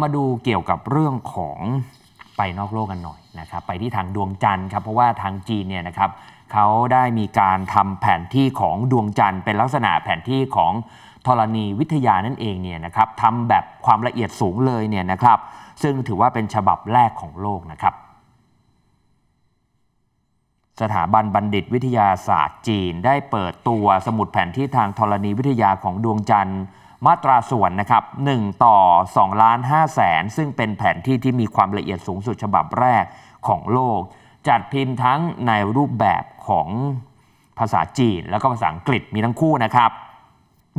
มาดูเกี่ยวกับเรื่องของไปนอกโลกกันหน่อยนะครับ ไปที่ทางดวงจันทร์ครับเพราะว่าทางจีนเนี่ยนะครับเขาได้มีการทำแผนที่ของดวงจันทร์ เป็นลักษณะแผนที่ของธรณีวิทยานั่นเองเนี่ยนะครับทำแบบความละเอียดสูงเลยเนี่ยนะครับ ซึ่งถือว่าเป็นฉบับแรกของโลกนะครับ สถาบันบัณฑิตวิทยาศาสตร์จีนได้เปิดตัวสมุดแผนที่ทางธรณีวิทยาของดวงจันทร์มาตราส่วนนะครับ1ต่อ2ล้าน5แสนซึ่งเป็นแผนที่ที่มีความละเอียดสูงสุดฉบับแรกของโลก จัดพิมพ์ทั้งในรูปแบบของภาษาจีนแล้วก็ภาษาอังกฤษมีทั้งคู่นะครับ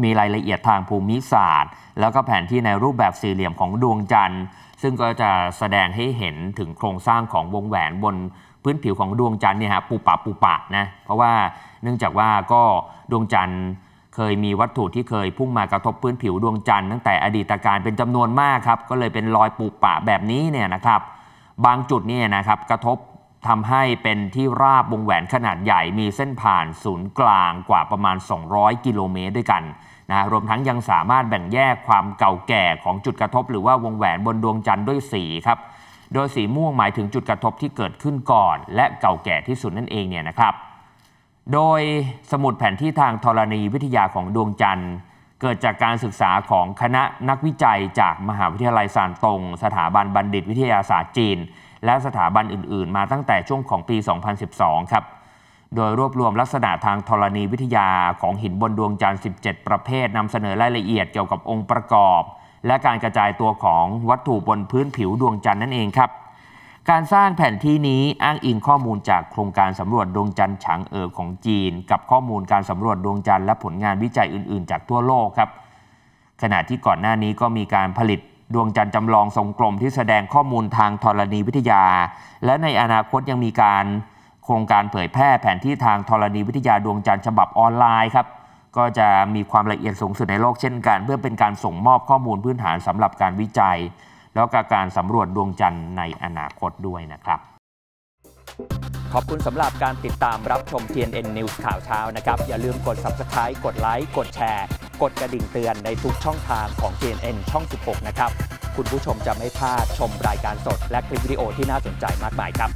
มีรายละเอียดทางภูมิศาสตร์ แล้วก็แผนที่ในรูปแบบสี่เหลี่ยมของดวงจันทร์ ซึ่งก็จะแสดงให้เห็นถึงโครงสร้างของวงแหวนบนพื้นผิวของดวงจันทร์เนี่ยฮะปูปะปูปะนะเพราะว่าเนื่องจากว่าก็ดวงจันทร์เคยมีวัตถุที่เคยพุ่งมากระทบพื้นผิวดวงจันทร์ตั้งแต่อดีตการเป็นจำนวนมากครับ ก็เลยเป็นรอยปูปะแบบนี้เนี่ยนะครับ บางจุดเนี่ยนะครับกระทบทำให้เป็นที่ราบวงแหวนขนาดใหญ่ มีเส้นผ่านศูนย์กลางกว่าประมาณ 200 กิโลเมตรด้วยกันนะรวมทั้งยังสามารถแบ่งแยกความเก่าแก่ของจุดกระทบ หรือว่าวงแหวนบนดวงจันทร์ด้วยสีครับโดยสีม่วงหมายถึงจุดกระทบที่เกิดขึ้นก่อนและเก่าแก่ที่สุดนั่นเองเนี่ยนะครับโดยสมุดแผนที่ทางธรณีวิทยาของดวงจันทร์เกิดจากการศึกษาของคณะนักวิจัยจากมหาวิทยาลัยซานตงสถาบันบัณฑิตวิทยาศาสตร์จีน และสถาบันอื่นๆ มาตั้งแต่ช่วงของปี 2012 ครับ โดยรวบรวมลักษณะทางธรณีวิทยาของหินบนดวงจันทร์ 17 ประเภท นำเสนอรายละเอียดเกี่ยวกับองค์ประกอบ และการกระจายตัวของวัตถุบนพื้นผิวดวงจันทร์นั่นเองครับการสร้างแผนที่นี้อ้างอิงข้อมูลจากโครงการสำรวจดวงจันทร์ฉางเอ๋อของจีน กับข้อมูลการสำรวจดวงจันทร์และผลงานวิจัยอื่น ๆ จากทั่วโลกครับ ขณะที่ก่อนหน้านี้ก็มีการผลิตดวงจันทร์จำลองทรงกลมที่แสดงข้อมูลทางธรณีวิทยา และในอนาคตยังมีการโครงการเผยแพร่แผนที่ทางธรณีวิทยาดวงจันทร์ฉบับออนไลน์ครับก็จะมีความละเอียดสูงสุดในโลกเช่นกันเพื่อเป็นการส่งมอบข้อมูลพื้นฐานสำหรับการวิจัยแล้วก็การสำรวจดวงจันทร์ในอนาคตด้วยนะครับ ขอบคุณสำหรับการติดตามรับชม TNN News ข่าวเช้านะครับ อย่าลืมกด Subscribe กดไลค์ กดแชร์ กดกระดิ่งเตือนในทุกช่องทางของ TNN ช่อง 16 นะครับ คุณผู้ชมจะไม่พลาดชมรายการสด และคลิปวิดีโอที่น่าสนใจมากมายครับ